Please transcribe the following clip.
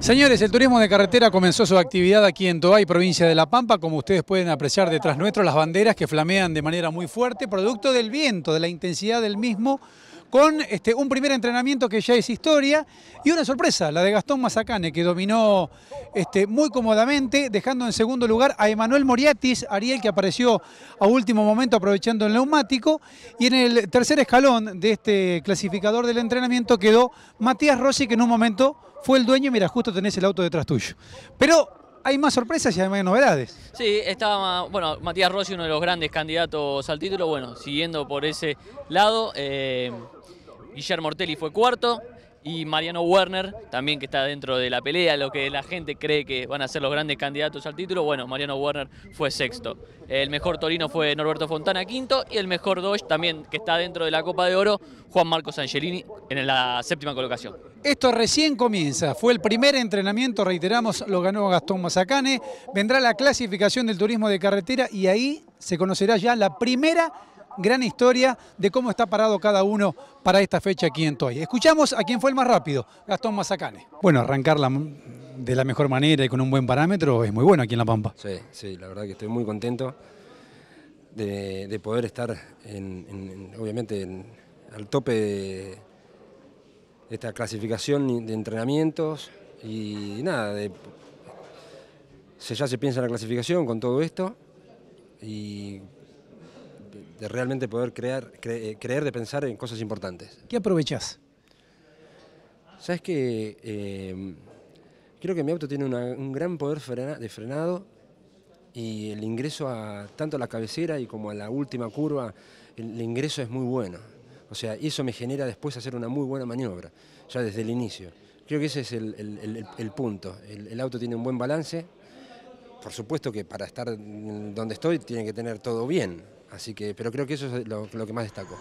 Señores, el turismo de carretera comenzó su actividad aquí en Toay, provincia de La Pampa. Como ustedes pueden apreciar detrás nuestro, las banderas que flamean de manera muy fuerte, producto del viento, de la intensidad del mismo, con este, un primer entrenamiento que ya es historia y una sorpresa, la de Gastón Mazacane, que dominó este, muy cómodamente, dejando en segundo lugar a Emanuel Moriatis, Ariel que apareció a último momento aprovechando el neumático, y en el tercer escalón de este clasificador del entrenamiento quedó Matías Rossi, que en un momento fue el dueño, mira, justo tenés el auto detrás tuyo. Pero hay más sorpresas y hay más novedades. Sí, estaba, bueno, Matías Rossi, uno de los grandes candidatos al título, bueno, siguiendo por ese lado. Eh, Guillermo Ortelli fue cuarto, y Mariano Werner, también que está dentro de la pelea, lo que la gente cree que van a ser los grandes candidatos al título. Bueno, Mariano Werner fue sexto. El mejor Torino fue Norberto Fontana, quinto, y el mejor Dodge también, que está dentro de la Copa de Oro, Juan Marcos Angelini, en la séptima colocación. Esto recién comienza, fue el primer entrenamiento, reiteramos, lo ganó Gastón Mazacane, vendrá la clasificación del turismo de carretera y ahí se conocerá ya la primera gran historia de cómo está parado cada uno para esta fecha aquí en Toy. Escuchamos a quien fue el más rápido, Gastón Mazacane. Bueno, arrancarla de la mejor manera y con un buen parámetro es muy bueno aquí en La Pampa. Sí, sí, la verdad que estoy muy contento de, poder estar, obviamente, al tope de esta clasificación de entrenamientos y nada, de, se, ya se piensa en la clasificación con todo esto y de realmente poder crear, eh, creer de pensar en cosas importantes. ¿Qué aprovechás? Sabes que em, creo que mi auto tiene un gran poder de frenado y el ingreso a tanto a la cabecera y como a la última curva, el, ingreso es muy bueno. O sea, eso me genera después hacer una muy buena maniobra, ya desde el inicio. Creo que ese es el punto. el auto tiene un buen balance, por supuesto que para estar donde estoy tiene que tener todo bien, Así que, pero creo que eso es lo, que más destaco.